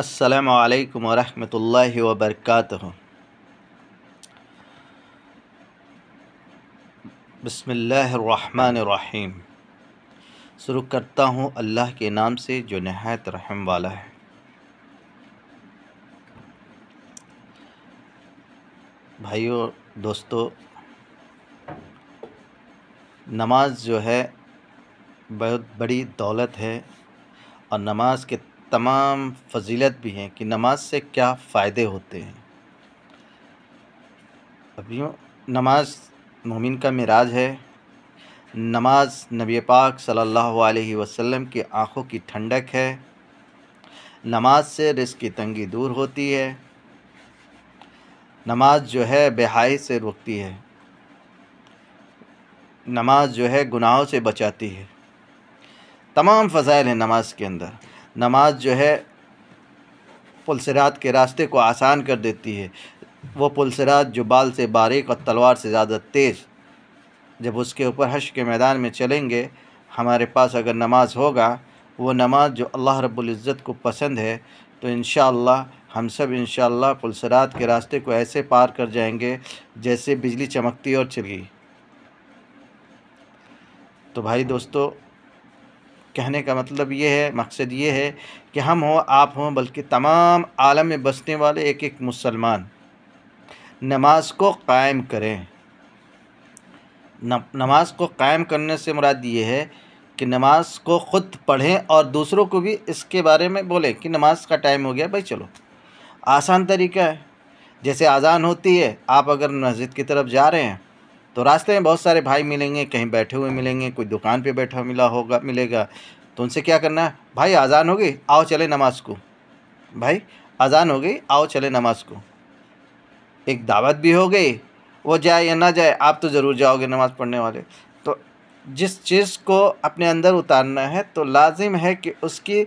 असलकम वरहमल वबरक बसमीम शुरू करता हूँ अल्लाह के नाम से जो नहायत रहम वाला है भाइयों दोस्तों नमाज जो है बहुत बड़ी दौलत है और नमाज के तमाम फजीलत भी हैं कि नमाज से क्या फ़ायदे होते हैं अभी नमाज मोमिन का मिराज है नमाज नबी पाक सल्लल्लाहु अलैहि वसल्लम की आँखों की ठंडक है नमाज से रिस्क की तंगी दूर होती है नमाज जो है बेहाई से रोकती है नमाज जो है गुनाहों से बचाती है तमाम फ़जाइल हैं नमाज के अंदर नमाज जो है पुलसरात के रास्ते को आसान कर देती है वो पुलसरात जो बाल से बारीक और तलवार से ज़्यादा तेज़ जब उसके ऊपर हश के मैदान में चलेंगे हमारे पास अगर नमाज होगा वो नमाज जो अल्लाह रब्ज़त को पसंद है तो इन हम सब इन पुलसरात के रास्ते को ऐसे पार कर जाएंगे जैसे बिजली चमकती और चली तो भाई दोस्तों कहने का मतलब ये है मकसद ये है कि हम हों आप हों बल्कि तमाम आलम में बसने वाले एक एक मुसलमान नमाज को कायम करें नमाज को कायम करने से मुराद ये है कि नमाज को ख़ुद पढ़ें और दूसरों को भी इसके बारे में बोलें कि नमाज का टाइम हो गया भाई चलो आसान तरीका है जैसे आज़ान होती है आप अगर मस्जिद की तरफ जा रहे हैं तो रास्ते में बहुत सारे भाई मिलेंगे कहीं बैठे हुए मिलेंगे कोई दुकान पे बैठा मिला होगा मिलेगा तो उनसे क्या करना है भाई अज़ान हो गई आओ चले नमाज को भाई अज़ान हो गई आओ चले नमाज को एक दावत भी हो गई वो जाए या ना जाए आप तो ज़रूर जाओगे नमाज़ पढ़ने वाले तो जिस चीज़ को अपने अंदर उतारना है तो लाजिम है कि उसकी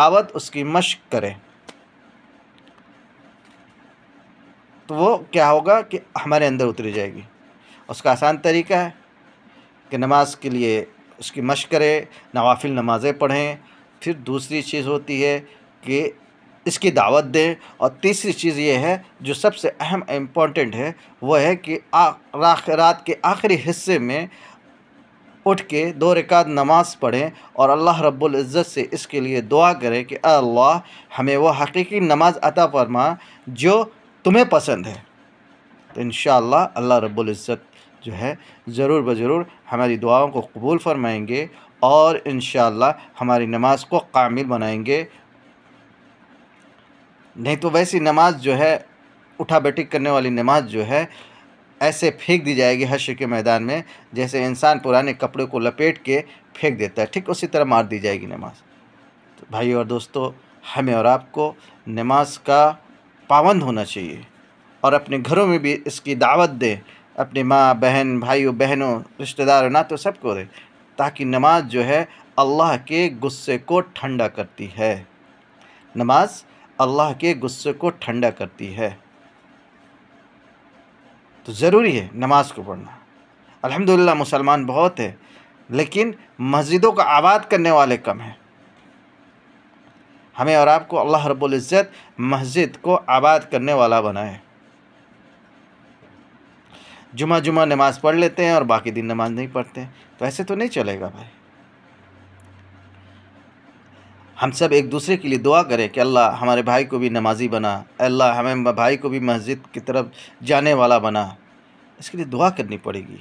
दावत उसकी मश्क करें तो वो क्या होगा कि हमारे अंदर उतरी जाएगी उसका आसान तरीका है कि नमाज़ के लिए उसकी मश करें नवाफिल नमाज़ें पढ़ें फिर दूसरी चीज़ होती है कि इसकी दावत दें और तीसरी चीज़ ये है जो सबसे अहम इम्पोर्टेंट है वह है कि रात के आखिरी हिस्से में उठ के दो रिकात नमाज पढ़ें और अल्लाह रब्बुल इज़्ज़त से इसके लिए दुआ करें कि अल्लाह हमें वह हकीकी नमाज अता फरमा जो तुम्हें पसंद है तो इन अल्लाह रब्बुल इज़्ज़त जो है ज़रूर ब ज़रूर हमारी दुआओं को कबूल फरमाएंगे और इन हमारी नमाज को कामिल बनाएंगे नहीं तो वैसी नमाज जो है उठा बैठी करने वाली नमाज जो है ऐसे फेंक दी जाएगी हर्ष के मैदान में जैसे इंसान पुराने कपड़े को लपेट के फेंक देता है ठीक उसी तरह मार दी जाएगी नमाज तो भाई और दोस्तों हमें और आपको नमाज का पाबंद होना चाहिए और अपने घरों में भी इसकी दावत दें अपने माँ बहन भाइयों बहनों रिश्तेदारों तो सबको दे ताकि नमाज जो है अल्लाह के गुस्से को ठंडा करती है नमाज अल्लाह के गुस्से को ठंडा करती है तो ज़रूरी है नमाज को पढ़ना अल्हम्दुलिल्लाह मुसलमान बहुत है लेकिन मस्जिदों का आबाद करने वाले कम हैं हमें और आपको अल्लाह रब्बुल इज़्ज़त मस्जिद को आबाद करने वाला बनाए जुमा जुमा नमाज़ पढ़ लेते हैं और बाकी दिन नमाज़ नहीं पढ़ते हैं तो ऐसे तो नहीं चलेगा भाई हम सब एक दूसरे के लिए दुआ करें कि अल्लाह हमारे भाई को भी नमाजी बना अल्लाह हमें भाई को भी मस्जिद की तरफ जाने वाला बना इसके लिए दुआ करनी पड़ेगी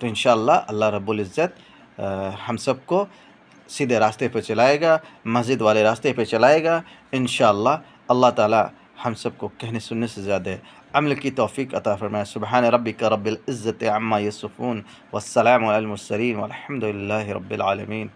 तो इन अल्लाह रब्बुल इज़्ज़त हम सबको सीधे रास्ते पर चलाएगा मस्जिद वाले रास्ते पर चलाएगा इन अल्लाह ताला ہم سب کو کہنے سننے سے زیادہ عمل کی توفیق عطا فرمائے سبحان ربک رب العزت عما یصفون والسلام علی المرسلین والحمد للہ رب العالمین